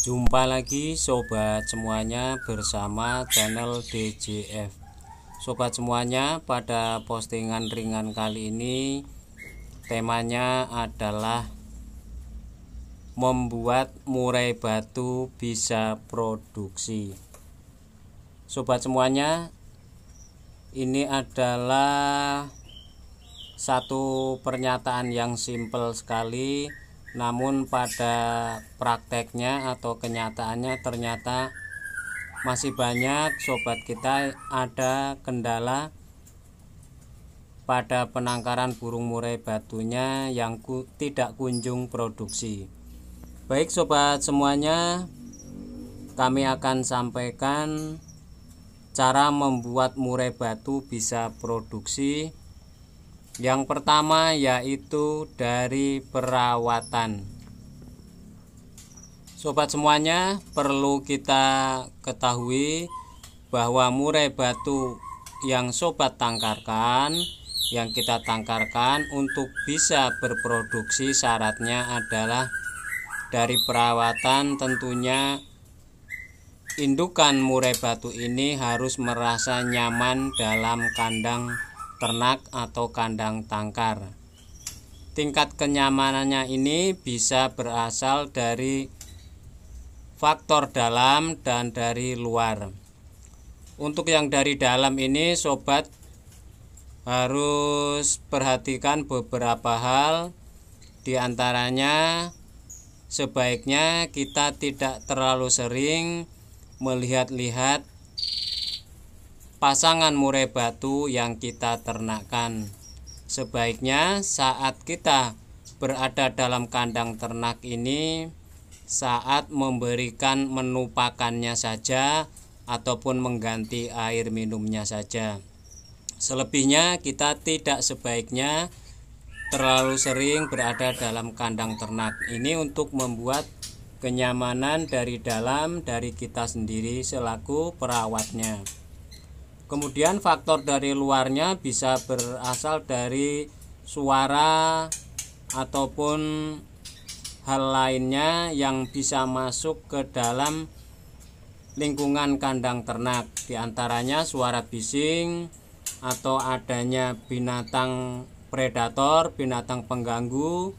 Jumpa lagi sobat semuanya bersama channel DJF Sobat semuanya pada postingan ringan kali ini Temanya adalah Membuat murai batu bisa produksi Sobat semuanya Ini adalah satu pernyataan yang simple sekali namun pada prakteknya atau kenyataannya ternyata masih banyak sobat kita ada kendala pada penangkaran burung murai batunya yang ku, tidak kunjung produksi baik sobat semuanya kami akan sampaikan cara membuat murai batu bisa produksi yang pertama yaitu dari perawatan. Sobat semuanya, perlu kita ketahui bahwa murai batu yang sobat tangkarkan, yang kita tangkarkan untuk bisa berproduksi syaratnya adalah dari perawatan tentunya indukan murai batu ini harus merasa nyaman dalam kandang ternak atau kandang tangkar. Tingkat kenyamanannya ini bisa berasal dari faktor dalam dan dari luar. Untuk yang dari dalam ini sobat harus perhatikan beberapa hal di antaranya sebaiknya kita tidak terlalu sering melihat-lihat pasangan murai batu yang kita ternakkan. Sebaiknya saat kita berada dalam kandang ternak ini saat memberikan menu pakannya saja ataupun mengganti air minumnya saja. Selebihnya kita tidak sebaiknya terlalu sering berada dalam kandang ternak. Ini untuk membuat kenyamanan dari dalam dari kita sendiri selaku perawatnya kemudian faktor dari luarnya bisa berasal dari suara ataupun hal lainnya yang bisa masuk ke dalam lingkungan kandang ternak diantaranya suara bising atau adanya binatang predator binatang pengganggu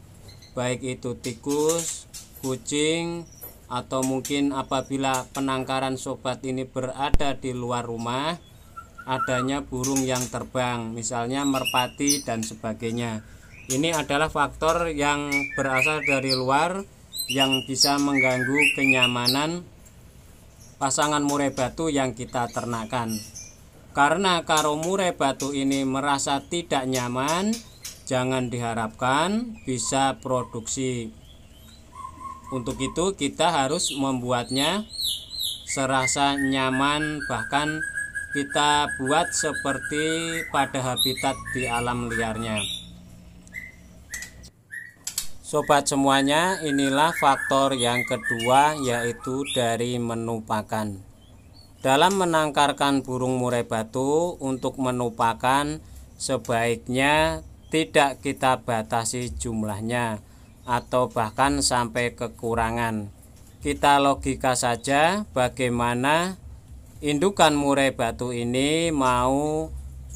baik itu tikus kucing atau mungkin apabila penangkaran sobat ini berada di luar rumah adanya burung yang terbang, misalnya merpati dan sebagainya. Ini adalah faktor yang berasal dari luar yang bisa mengganggu kenyamanan pasangan murai batu yang kita ternakan. Karena karo murai batu ini merasa tidak nyaman, jangan diharapkan bisa produksi. Untuk itu kita harus membuatnya serasa nyaman bahkan kita buat seperti pada habitat di alam liarnya Sobat semuanya inilah faktor yang kedua yaitu dari menu pakan Dalam menangkarkan burung murai batu untuk menu pakan sebaiknya tidak kita batasi jumlahnya atau bahkan sampai kekurangan kita logika saja bagaimana indukan murai batu ini mau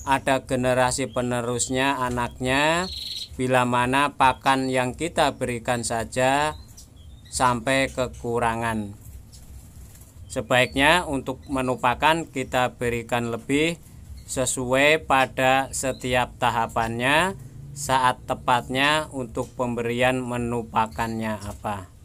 ada generasi penerusnya anaknya bila mana pakan yang kita berikan saja sampai kekurangan. Sebaiknya untuk menu pakan kita berikan lebih sesuai pada setiap tahapannya saat tepatnya untuk pemberian menu pakannya apa.